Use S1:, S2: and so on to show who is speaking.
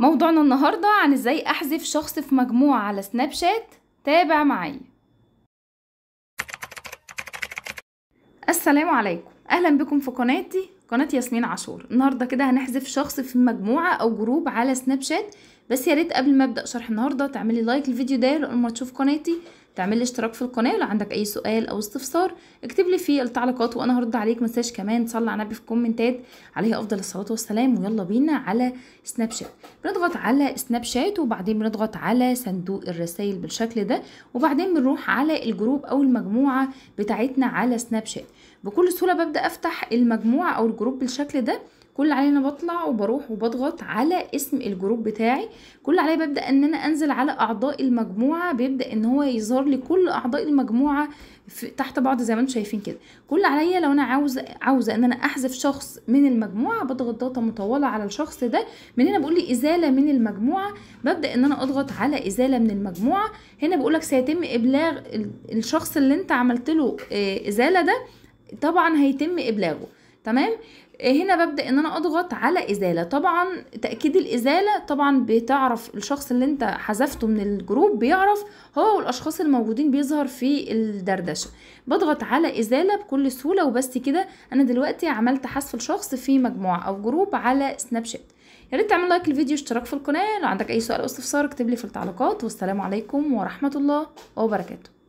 S1: موضوعنا النهاردة عن ازاي احذف شخص في مجموعة على سناب شات تابع معايا السلام عليكم اهلا بكم في قناتي قناة ياسمين عاشور النهاردة كده هنحذف شخص في مجموعة او جروب على سناب شات بس يا ريت قبل ما ابدا شرح النهارده تعملي لايك للفيديو ده لو ما تشوف قناتي تعملي اشتراك في القناه لو عندك اي سؤال او استفسار اكتب لي في التعليقات وانا هرد عليك مساج كمان صلى على النبي في الكومنتات عليه افضل الصلاه والسلام ويلا بينا على سناب شات بنضغط على سناب شات وبعدين بنضغط على صندوق الرسائل بالشكل ده وبعدين بنروح على الجروب او المجموعه بتاعتنا على سناب شات بكل سهوله ببدا افتح المجموعه او الجروب بالشكل ده كل اللي عليا انا بطلع وبروح وبضغط على اسم الجروب بتاعي كل عليا ببدا ان انا انزل على اعضاء المجموعه بيبدا ان هو يظهر لي كل اعضاء المجموعه في تحت بعض زي ما انتم شايفين كده كل عليا لو انا عاوزه عاوزه ان انا احذف شخص من المجموعه بضغط ضغطه مطوله على الشخص ده من هنا بيقول لي ازاله من المجموعه ببدا ان انا اضغط على ازاله من المجموعه هنا بيقول لك سيتم ابلاغ الشخص اللي انت عملت له آه، ازاله ده طبعا هيتم ابلاغه تمام آه، هنا ببدا ان انا اضغط على ازاله طبعا تاكيد الازاله طبعا بتعرف الشخص اللي انت حذفته من الجروب بيعرف هو والاشخاص الموجودين بيظهر في الدردشه بضغط على ازاله بكل سهوله وبس كده انا دلوقتي عملت حذف الشخص في مجموعه او جروب على سناب شات يا ريت تعمل لايك للفيديو واشتراك في القناه لو عندك اي سؤال او استفسار اكتب لي في التعليقات والسلام عليكم ورحمه الله وبركاته